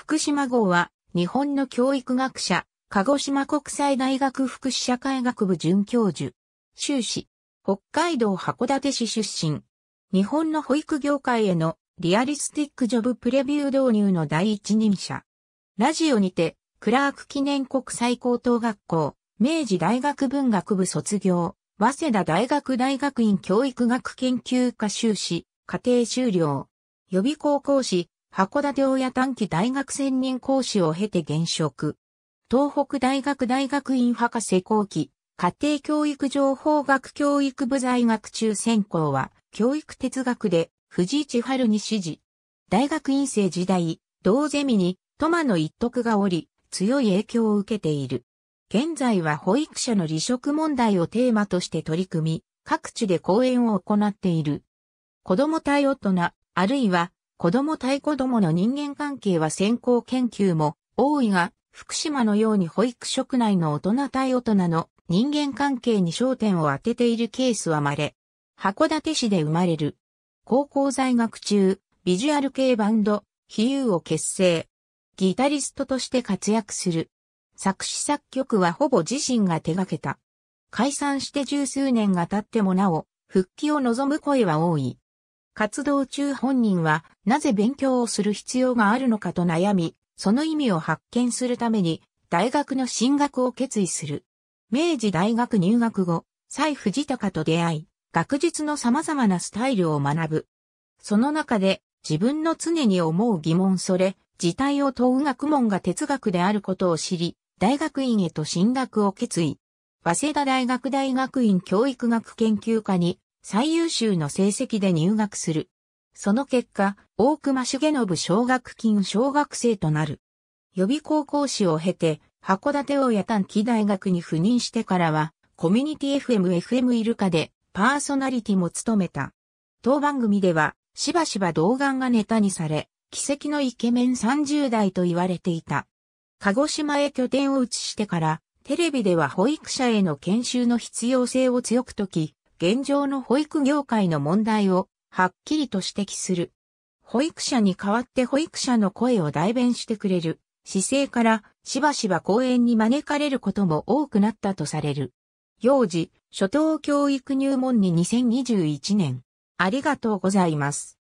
福島号は、日本の教育学者、鹿児島国際大学福祉社会学部准教授、修士、北海道函館市出身。日本の保育業界へのリアリスティックジョブプレビュー導入の第一人者。ラジオにて、クラーク記念国際高等学校、明治大学文学部卒業、早稲田大学大学院教育学研究科修士、家庭修了、予備高校士、函館親短期大学専任講師を経て現職。東北大学大学院博士後期、家庭教育情報学教育部在学中専攻は、教育哲学で、藤千春に指示。大学院生時代、同ゼミに、トマの一徳がおり、強い影響を受けている。現在は保育者の離職問題をテーマとして取り組み、各地で講演を行っている。子供対大人、あるいは子供対子供の人間関係は先行研究も多いが、福島のように保育職内の大人対大人の人間関係に焦点を当てているケースは稀。函館市で生まれる。高校在学中、ビジュアル系バンド、比喩を結成。ギタリストとして活躍する。作詞作曲はほぼ自身が手掛けた。解散して十数年が経ってもなお、復帰を望む声は多い。活動中本人は、なぜ勉強をする必要があるのかと悩み、その意味を発見するために、大学の進学を決意する。明治大学入学後、蔡藤隆と出会い、学術の様々なスタイルを学ぶ。その中で、自分の常に思う疑問それ、自体を問う学問が哲学であることを知り、大学院へと進学を決意。早稲田大学大学院教育学研究科に最優秀の成績で入学する。その結果、大隈重信奨学金小学生となる。予備高校士を経て、函館親短期大学に赴任してからは、コミュニティ FMFM イルカでパーソナリティも務めた。当番組では、しばしば動画がネタにされ、奇跡のイケメン30代と言われていた。鹿児島へ拠点を移してから、テレビでは保育者への研修の必要性を強く説き、現状の保育業界の問題をはっきりと指摘する。保育者に代わって保育者の声を代弁してくれる姿勢からしばしば講演に招かれることも多くなったとされる。幼児、初等教育入門に2021年。ありがとうございます。